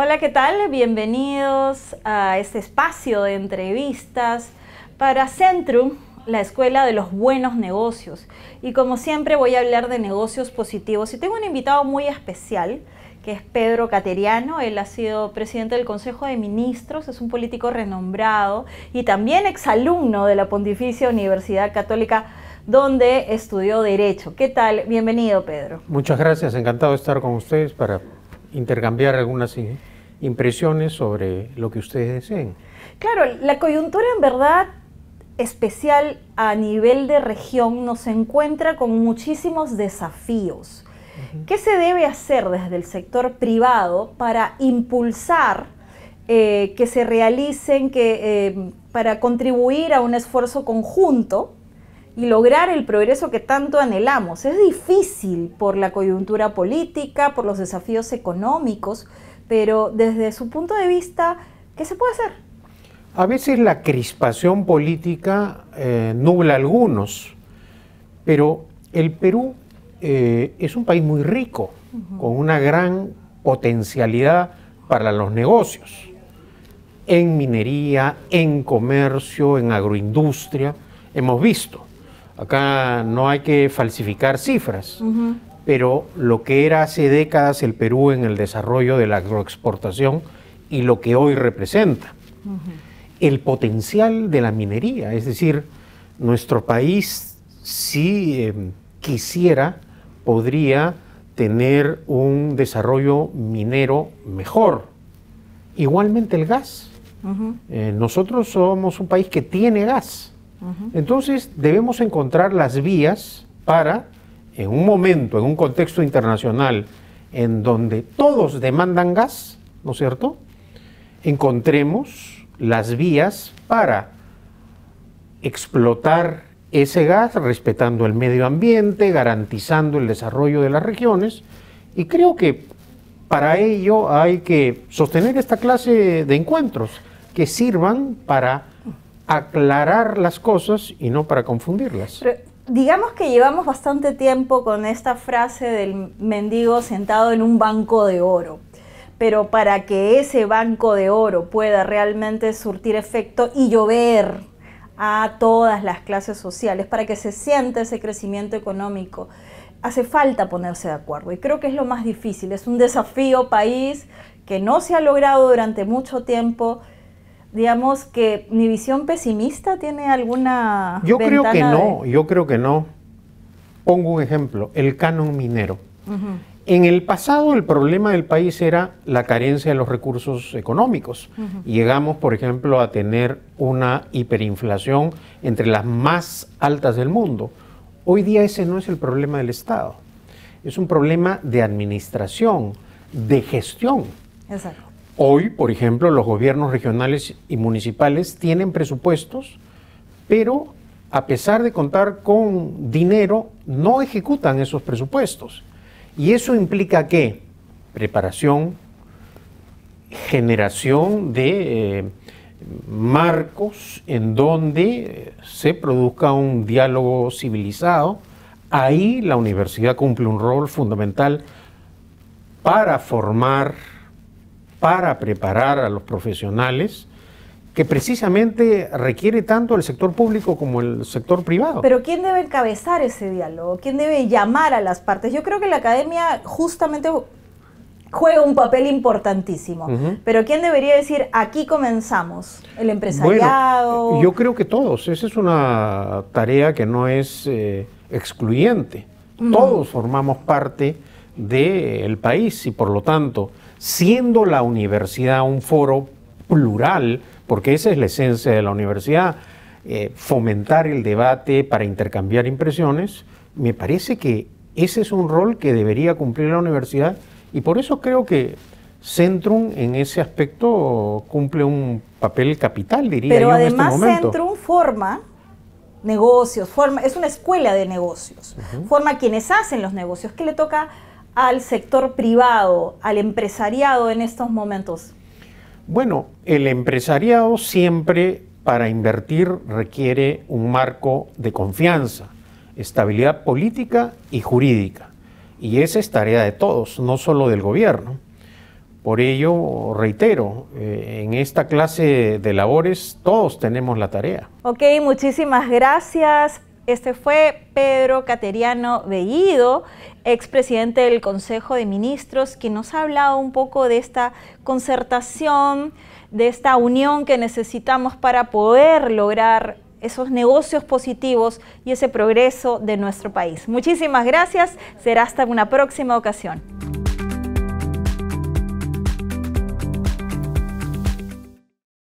Hola, ¿qué tal? Bienvenidos a este espacio de entrevistas para Centrum, la escuela de los buenos negocios. Y como siempre voy a hablar de negocios positivos. Y tengo un invitado muy especial, que es Pedro Cateriano. Él ha sido presidente del Consejo de Ministros, es un político renombrado y también exalumno de la Pontificia Universidad Católica donde estudió Derecho. ¿Qué tal? Bienvenido, Pedro. Muchas gracias, encantado de estar con ustedes para intercambiar algunas ideas. ¿eh? impresiones sobre lo que ustedes deseen. Claro, la coyuntura en verdad especial a nivel de región nos encuentra con muchísimos desafíos. ¿Qué se debe hacer desde el sector privado para impulsar eh, que se realicen, que, eh, para contribuir a un esfuerzo conjunto y lograr el progreso que tanto anhelamos? Es difícil por la coyuntura política, por los desafíos económicos, pero desde su punto de vista, ¿qué se puede hacer? A veces la crispación política eh, nubla a algunos, pero el Perú eh, es un país muy rico, con una gran potencialidad para los negocios, en minería, en comercio, en agroindustria, hemos visto. Acá no hay que falsificar cifras pero lo que era hace décadas el Perú en el desarrollo de la agroexportación y lo que hoy representa. El potencial de la minería, es decir, nuestro país, si em, quisiera, podría tener un desarrollo minero mejor. Igualmente el gas. Eh, nosotros somos un país que tiene gas. Entonces debemos encontrar las vías para en un momento, en un contexto internacional en donde todos demandan gas, ¿no es cierto? Encontremos las vías para explotar ese gas respetando el medio ambiente, garantizando el desarrollo de las regiones y creo que para ello hay que sostener esta clase de encuentros que sirvan para aclarar las cosas y no para confundirlas digamos que llevamos bastante tiempo con esta frase del mendigo sentado en un banco de oro. Pero para que ese banco de oro pueda realmente surtir efecto y llover a todas las clases sociales, para que se sienta ese crecimiento económico, hace falta ponerse de acuerdo. Y creo que es lo más difícil. Es un desafío país que no se ha logrado durante mucho tiempo digamos que mi visión pesimista tiene alguna... Yo creo que no, yo creo que no. Pongo un ejemplo, el canon minero. En el pasado el problema del país era la carencia de los recursos económicos. Llegamos, por ejemplo, a tener una hiperinflación entre las más altas del mundo. Hoy día ese no es el problema del Estado, es un problema de administración, de gestión. Exacto. Hoy, por ejemplo, los gobiernos regionales y municipales tienen presupuestos, pero a pesar de contar con dinero, no ejecutan esos presupuestos. Y eso implica que preparación, generación de eh, marcos en donde se produzca un diálogo civilizado. Ahí la universidad cumple un rol fundamental para formar para preparar a los profesionales que precisamente requiere tanto el sector público como el sector privado. Pero ¿quién debe encabezar ese diálogo? ¿Quién debe llamar a las partes? Yo creo que la academia justamente juega un papel importantísimo. Pero ¿quién debería decir, aquí comenzamos? ¿El empresariado? yo creo que todos. Esa es una tarea que no es eh, excluyente. Mm. Todos formamos parte del país y por lo tanto siendo la universidad un foro plural, porque esa es la esencia de la universidad, eh, fomentar el debate para intercambiar impresiones, me parece que ese es un rol que debería cumplir la universidad y por eso creo que Centrum en ese aspecto cumple un papel capital, diría yo. Pero este además Centrum forma negocios, forma, es una escuela de negocios, forma quienes hacen los negocios, que le toca al sector privado, al empresariado en estos momentos? Bueno, el empresariado siempre para invertir requiere un marco de confianza, estabilidad política y jurídica. Y esa es tarea de todos, no solo del gobierno. Por ello, reitero, eh, en esta clase de labores todos tenemos la tarea. Ok, muchísimas gracias este fue Pedro Cateriano Bellido, expresidente del Consejo de Ministros, quien nos ha hablado un poco de esta concertación, de esta unión que necesitamos para poder lograr esos negocios positivos y ese progreso de nuestro país. Muchísimas gracias, será hasta una próxima ocasión.